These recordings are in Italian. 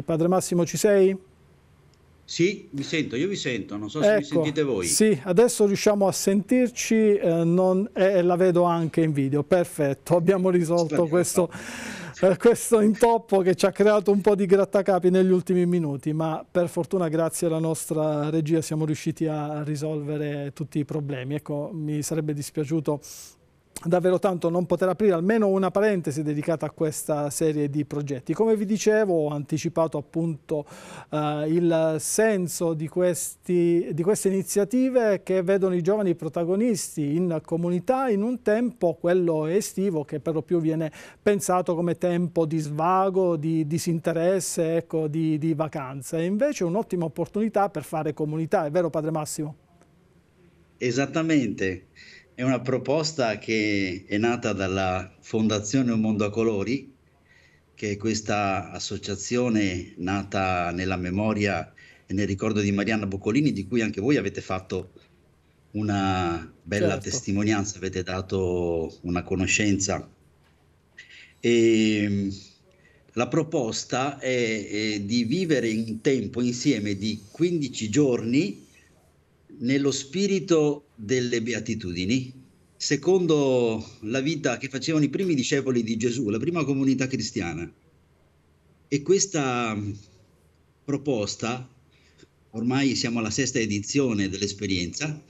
Padre Massimo, ci sei? Sì, mi sento, io vi sento, non so ecco, se mi ecco, sentite voi. Sì, adesso riusciamo a sentirci eh, non, eh, la vedo anche in video, perfetto, abbiamo risolto questo, eh, questo, intoppo che ci ha creato un po' di grattacapi negli ultimi minuti, ma per fortuna grazie alla nostra regia siamo riusciti a risolvere tutti i problemi. Ecco, mi sarebbe dispiaciuto davvero tanto non poter aprire almeno una parentesi dedicata a questa serie di progetti. Come vi dicevo, ho anticipato appunto eh, il senso di, questi, di, queste iniziative che vedono i giovani protagonisti in comunità in un tempo, quello estivo, che per lo più viene pensato come tempo di svago, di disinteresse, ecco, di, di vacanza. E invece un'ottima opportunità per fare comunità, è vero Padre Massimo? Esattamente è una proposta che è nata dalla Fondazione Un Mondo a Colori, che è questa associazione nata nella memoria e nel ricordo di Mariana Boccolini, di cui anche voi avete fatto una bella certo. testimonianza, avete dato una conoscenza. E mm, la proposta è, è di vivere un tempo insieme di 15 giorni nello spirito delle beatitudini, secondo la vita che facevano i primi discepoli di Gesù, la prima comunità cristiana. E questa proposta, ormai siamo alla sesta edizione dell'esperienza,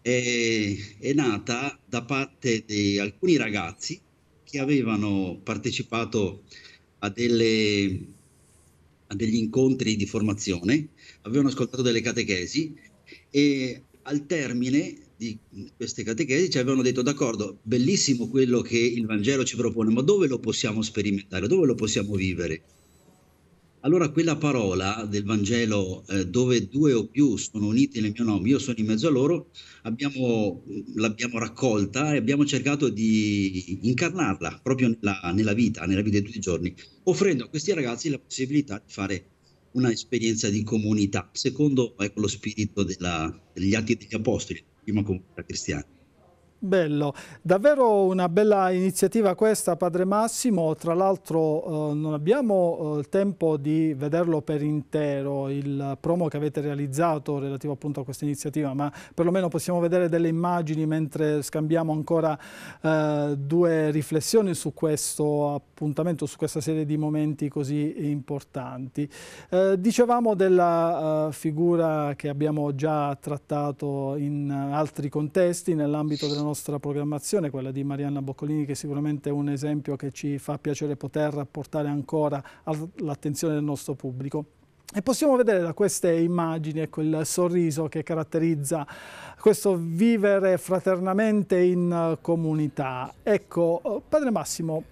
è, è nata da parte di alcuni ragazzi che avevano partecipato a, delle, a degli incontri di formazione, avevano ascoltato delle catechesi e al termine di queste catechesi ci avevano detto d'accordo, bellissimo quello che il Vangelo ci propone, ma dove lo possiamo sperimentare, dove lo possiamo vivere? Allora quella parola del Vangelo eh, dove due o più sono uniti nel mio nome, io sono in mezzo a loro, abbiamo, l'abbiamo raccolta e abbiamo cercato di incarnarla proprio nella, nella vita, nella vita di tutti i giorni, offrendo a questi ragazzi la possibilità di fare un'esperienza di comunità, secondo ecco, lo spirito della, degli atti degli apostoli, prima comunità cristiana. Bello, davvero una bella iniziativa questa Padre Massimo, tra l'altro eh, non abbiamo eh, il tempo di vederlo per intero il promo che avete realizzato relativo appunto a questa iniziativa, ma perlomeno possiamo vedere delle immagini mentre scambiamo ancora eh, due riflessioni su questo appuntamento, su questa serie di momenti così importanti. Eh, dicevamo della eh, figura che abbiamo già trattato in altri contesti nell'ambito della nostra nostra programmazione, quella di Marianna Boccolini che sicuramente è un esempio che ci fa piacere poter portare ancora all'attenzione del nostro pubblico. E possiamo vedere da queste immagini ecco, il sorriso che caratterizza questo vivere fraternamente in eh, comunità. Ecco, eh, Padre Massimo,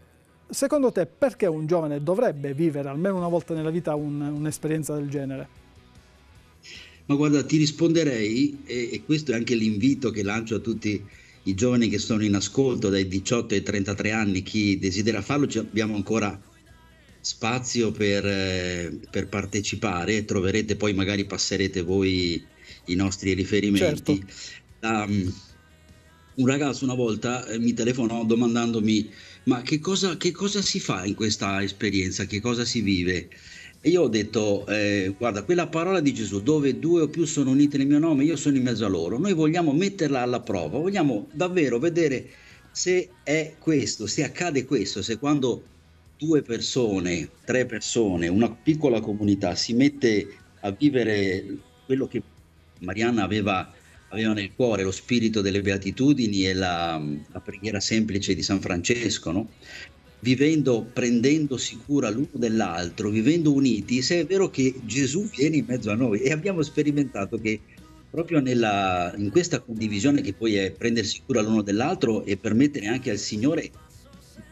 secondo te perché un giovane dovrebbe vivere almeno una volta nella vita un'esperienza del genere? Ma guarda, ti risponderei, e, e questo è anche l'invito che lancio a tutti i giovani che sono in ascolto dai 18 ai 33 anni, chi desidera farlo, abbiamo ancora spazio per, eh, per partecipare, troverete poi magari passerete voi i nostri riferimenti. Certo. Um, un ragazzo una volta eh, mi telefonò domandandomi ma che cosa, che cosa si fa in questa esperienza, che cosa si vive? E io ho detto, eh, guarda, quella parola di Gesù, dove due o più sono uniti nel mio nome, io sono in mezzo a loro, noi vogliamo metterla alla prova, vogliamo davvero vedere se è questo, se accade questo, se quando due persone, tre persone, una piccola comunità si mette a vivere quello che Marianna aveva, aveva nel cuore, lo spirito delle beatitudini e la, la preghiera semplice di San Francesco, no? vivendo, prendendosi cura l'uno dell'altro, vivendo uniti, se è vero che Gesù viene in mezzo a noi e abbiamo sperimentato che proprio nella, in questa condivisione che poi è prendersi cura l'uno dell'altro e permettere anche al Signore di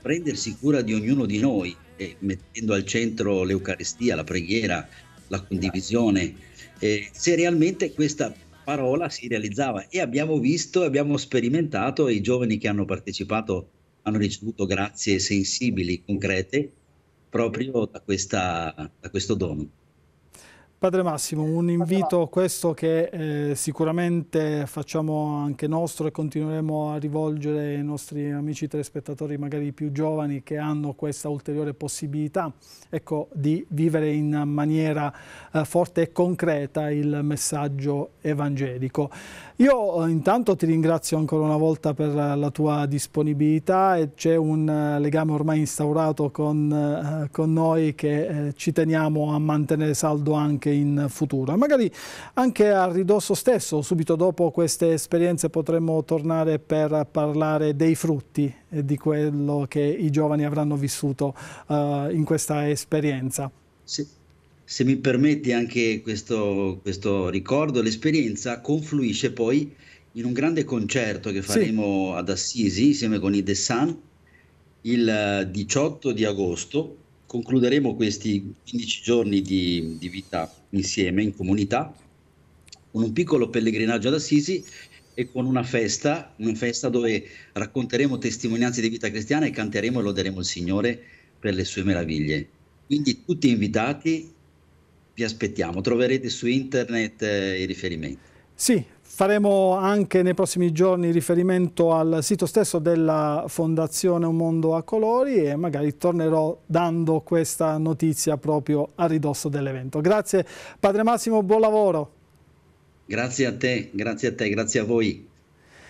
prendersi cura di ognuno di noi, mettendo al centro l'Eucaristia, la preghiera, la condivisione, eh, se realmente questa parola si realizzava e abbiamo visto, abbiamo sperimentato i giovani che hanno partecipato hanno ricevuto grazie sensibili, concrete, proprio da, questa, da questo dono. Padre Massimo, un invito questo che eh, sicuramente facciamo anche nostro e continueremo a rivolgere ai nostri amici telespettatori magari più giovani che hanno questa ulteriore possibilità ecco, di vivere in maniera eh, forte e concreta il messaggio evangelico. Io eh, intanto ti ringrazio ancora una volta per la tua disponibilità e c'è un eh, legame ormai instaurato con, eh, con noi che eh, ci teniamo a mantenere saldo anche anche in futuro. magari anche a ridosso stesso, subito dopo queste esperienze potremmo tornare per parlare dei frutti eh, di quello che i giovani avranno vissuto eh, in questa esperienza. Sì. Se mi permetti anche questo, questo ricordo, l'esperienza confluisce poi in un grande concerto che faremo sì. ad Assisi insieme con i The Sun il 18 eh, di agosto concluderemo questi 15 giorni di, di vita insieme in comunità con un piccolo pellegrinaggio ad Assisi e con una festa, una festa dove racconteremo testimonianze di vita cristiana e canteremo e loderemo il Signore per le sue meraviglie. Quindi tutti invitati, vi aspettiamo, troverete su internet eh, i riferimenti. Sì, Faremo anche nei prossimi giorni riferimento al sito stesso della Fondazione Un Mondo a Colori e magari tornerò dando questa notizia proprio a ridosso dell'evento. Grazie Padre Massimo, buon lavoro. Grazie a te, grazie a te, grazie a voi.